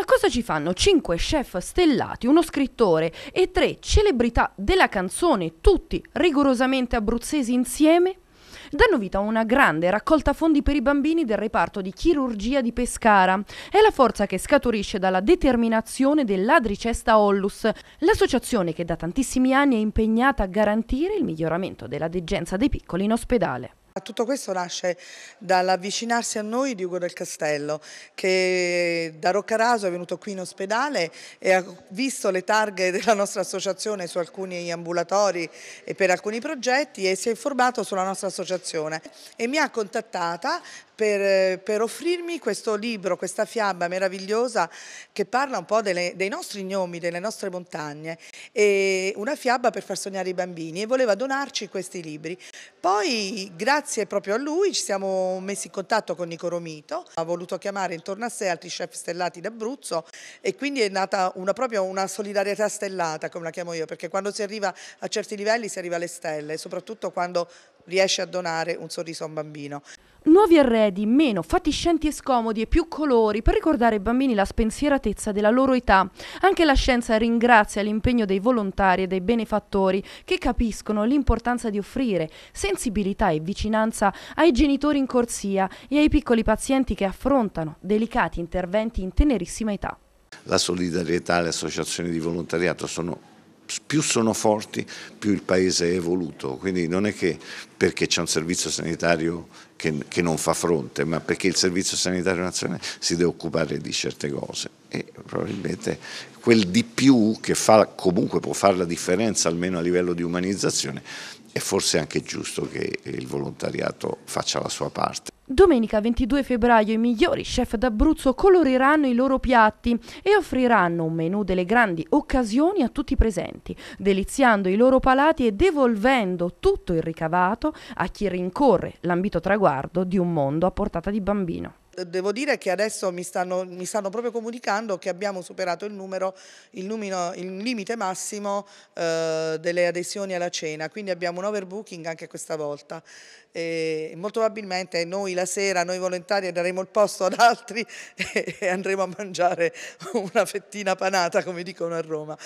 Ma cosa ci fanno cinque chef stellati, uno scrittore e tre celebrità della canzone, tutti rigorosamente abruzzesi insieme? danno vita a una grande raccolta fondi per i bambini del reparto di chirurgia di Pescara. È la forza che scaturisce dalla determinazione dell'Adricesta Ollus, l'associazione che da tantissimi anni è impegnata a garantire il miglioramento della degenza dei piccoli in ospedale. Tutto questo nasce dall'avvicinarsi a noi di Ugo del Castello che da Roccaraso è venuto qui in ospedale e ha visto le targhe della nostra associazione su alcuni ambulatori e per alcuni progetti e si è informato sulla nostra associazione e mi ha contattata per, eh, per, offrirmi questo libro, questa fiaba meravigliosa che parla un po' delle, dei nostri gnomi, delle nostre montagne e una fiaba per far sognare i bambini e voleva donarci questi libri. Poi grazie proprio a lui ci siamo messi in contatto con Nico Romito, ha voluto chiamare intorno a sé altri chef stellati d'Abruzzo e quindi è nata una, proprio una solidarietà stellata come la chiamo io perché quando si arriva a certi livelli si arriva alle stelle, soprattutto quando riesce a donare un sorriso a un bambino. Nuovi arredi, meno fatiscenti e scomodi e più colori per ricordare ai bambini la spensieratezza della loro età. Anche la scienza ringrazia l'impegno dei volontari e dei benefattori che capiscono l'importanza di offrire sensibilità e vicinanza ai genitori in corsia e ai piccoli pazienti che affrontano delicati interventi in tenerissima età. La solidarietà e le associazioni di volontariato sono più sono forti, più il paese è evoluto. Quindi non è che perché c'è un servizio sanitario che, che, non fa fronte, ma perché il servizio sanitario nazionale si deve occupare di certe cose. E probabilmente quel di più che fa, comunque può fare la differenza, almeno a livello di umanizzazione, è forse anche giusto che il volontariato faccia la sua parte. Domenica 22 febbraio i migliori chef d'Abruzzo coloriranno i loro piatti e offriranno un menù delle grandi occasioni a tutti i presenti, deliziando i loro palati e devolvendo tutto il ricavato a chi rincorre l'ambito traguardo di un mondo a portata di bambino. Eh, devo dire che adesso mi stanno, mi stanno proprio comunicando che abbiamo superato il, numero, il, numino, il limite massimo eh, delle adesioni alla cena, quindi abbiamo un overbooking anche questa volta. E molto probabilmente noi la sera, noi volontari, daremo il posto ad altri e andremo a mangiare una fettina panata, come dicono a Roma.